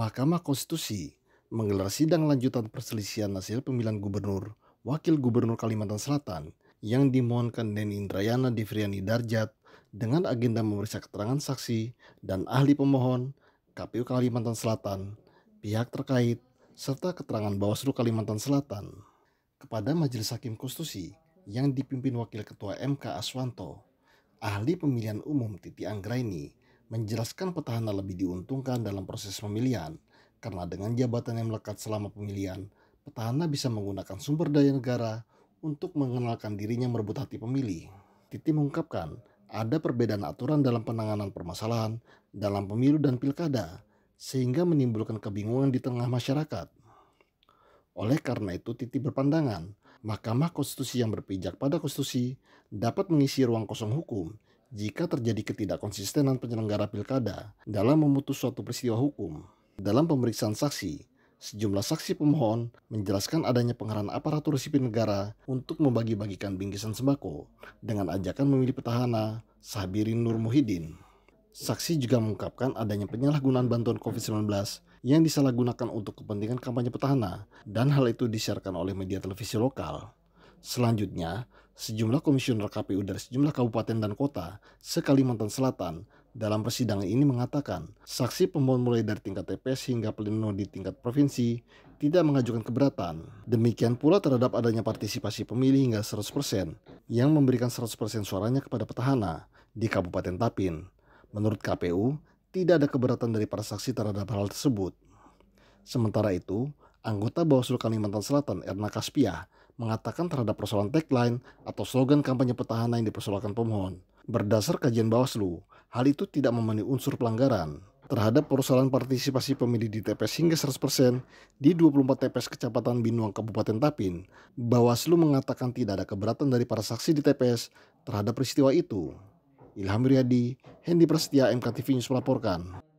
Mahkamah Konstitusi menggelar sidang lanjutan perselisihan hasil pemilihan gubernur, wakil gubernur Kalimantan Selatan yang dimohonkan Neni Indrayana Devriani Darjat dengan agenda memeriksa keterangan saksi dan ahli pemohon, KPU Kalimantan Selatan, pihak terkait, serta keterangan Bawaslu Kalimantan Selatan kepada Majelis Hakim Konstitusi yang dipimpin Wakil Ketua MK Aswanto, ahli pemilihan umum Titi Anggraini menjelaskan petahana lebih diuntungkan dalam proses pemilihan, karena dengan jabatan yang melekat selama pemilihan, petahana bisa menggunakan sumber daya negara untuk mengenalkan dirinya merebut hati pemilih. Titi mengungkapkan, ada perbedaan aturan dalam penanganan permasalahan dalam pemilu dan pilkada, sehingga menimbulkan kebingungan di tengah masyarakat. Oleh karena itu, Titi berpandangan, Mahkamah Konstitusi yang berpijak pada konstitusi dapat mengisi ruang kosong hukum jika terjadi ketidakkonsistenan penyelenggara pilkada dalam memutus suatu peristiwa hukum. Dalam pemeriksaan saksi, sejumlah saksi pemohon menjelaskan adanya pengerahan aparatur sipil negara untuk membagi-bagikan bingkisan sembako dengan ajakan memilih petahana Sabirin Nur Muhyiddin. Saksi juga mengungkapkan adanya penyalahgunaan bantuan COVID-19 yang disalahgunakan untuk kepentingan kampanye petahana dan hal itu disiarkan oleh media televisi lokal. Selanjutnya, sejumlah komisioner KPU dari sejumlah kabupaten dan kota se-Kalimantan Selatan dalam persidangan ini mengatakan, saksi pemohon mulai dari tingkat TPS hingga pleno di tingkat provinsi tidak mengajukan keberatan. Demikian pula terhadap adanya partisipasi pemilih hingga 100% yang memberikan 100% suaranya kepada petahana di Kabupaten Tapin. Menurut KPU, tidak ada keberatan dari para saksi terhadap hal tersebut. Sementara itu, Anggota Bawaslu Kalimantan Selatan Erna Kaspia mengatakan terhadap persoalan tagline atau slogan kampanye petahana yang dipersoalkan pemohon. Berdasar kajian Bawaslu, hal itu tidak memenuhi unsur pelanggaran. Terhadap persoalan partisipasi pemilih di TPS hingga 100% di 24 TPS Kecamatan Binuang Kabupaten Tapin, Bawaslu mengatakan tidak ada keberatan dari para saksi di TPS terhadap peristiwa itu. Ilham Riyadi, Hendi Prasetya, MKTV News melaporkan.